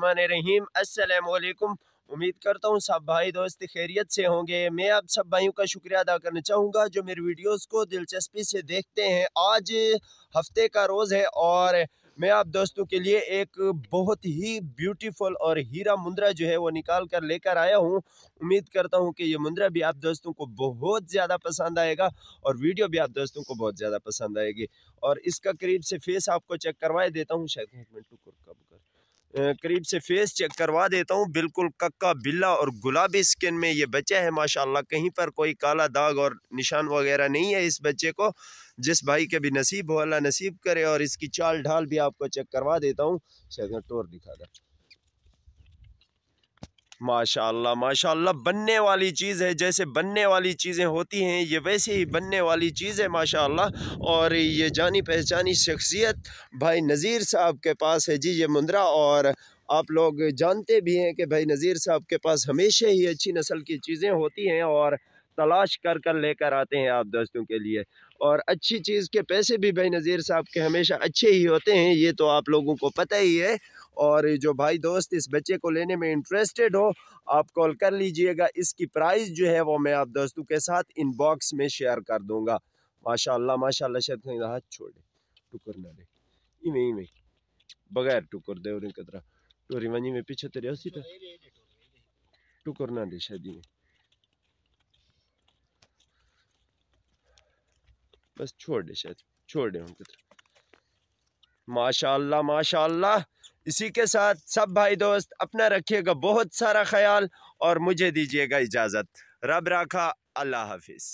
रहीम अस्सलाम उम्मीद करता हूँ सब भाई दोस्त खैरियत से होंगे मैं आप सब भाइयों का शुक्रिया अदा करना चाहूँगा जो मेरे वीडियोस को दिलचस्पी से देखते हैं आज हफ्ते का रोज़ है और मैं आप दोस्तों के लिए एक बहुत ही ब्यूटीफुल और हीरा मुंद्रा जो है वो निकाल कर लेकर आया हूँ उम्मीद करता हूँ कि ये मुंद्रा भी आप दोस्तों को बहुत ज़्यादा पसंद आएगा और वीडियो भी आप दोस्तों को बहुत ज़्यादा पसंद आएगी और इसका करीब से फेस आपको चेक करवाए देता हूँ शायद एक मिनट रुको करीब से फेस चेक करवा देता हूँ बिल्कुल कक्का बिल्ला और गुलाबी स्किन में ये बच्चा है माशाल्लाह कहीं पर कोई काला दाग और निशान वगैरह नहीं है इस बच्चे को जिस भाई के भी नसीब हो अल्लाह नसीब करे और इसकी चाल ढाल भी आपको चेक करवा देता हूँ शायद टोर दिखा दें माशाल्लाह माशाल्लाह बनने वाली चीज़ है जैसे बनने वाली चीज़ें होती हैं ये वैसे ही बनने वाली चीज़ है माशाल्लाह और ये जानी पहचानी शख्सियत भाई नज़ीर साहब के पास है जी ये मुंद्रा और आप लोग जानते भी हैं कि भाई नज़ीर साहब के पास हमेशा ही अच्छी नस्ल की चीज़ें होती हैं और तलाश कर कर लेकर आते हैं आप दोस्तों के लिए और अच्छी चीज़ के पैसे भी भाई नज़ीर साहब के हमेशा अच्छे ही होते हैं ये तो आप लोगों को पता ही है और जो भाई दोस्त इस बच्चे को लेने में इंटरेस्टेड हो आप कॉल कर लीजिएगा इसकी प्राइस जो है वो मैं आप दोस्तों के साथ इनबॉक्स में शेयर कर दूंगा माशाल्लाह माशाल्लाह शायद कहीं हाथ छोड़े टुकर ना दे इवें इवें बगैर टुकर दे और कतरा टोरी वंजी में पीछे तेरे उसी तो टुकर ना दे शायद इवें बस छोड़ दे शायद छोड़ दे हम कदरा माशाल्लाह माशाल्लाह इसी के साथ सब भाई दोस्त अपना रखिएगा बहुत सारा ख्याल और मुझे दीजिएगा इजाज़त रब राखा अल्लाह हाफिज़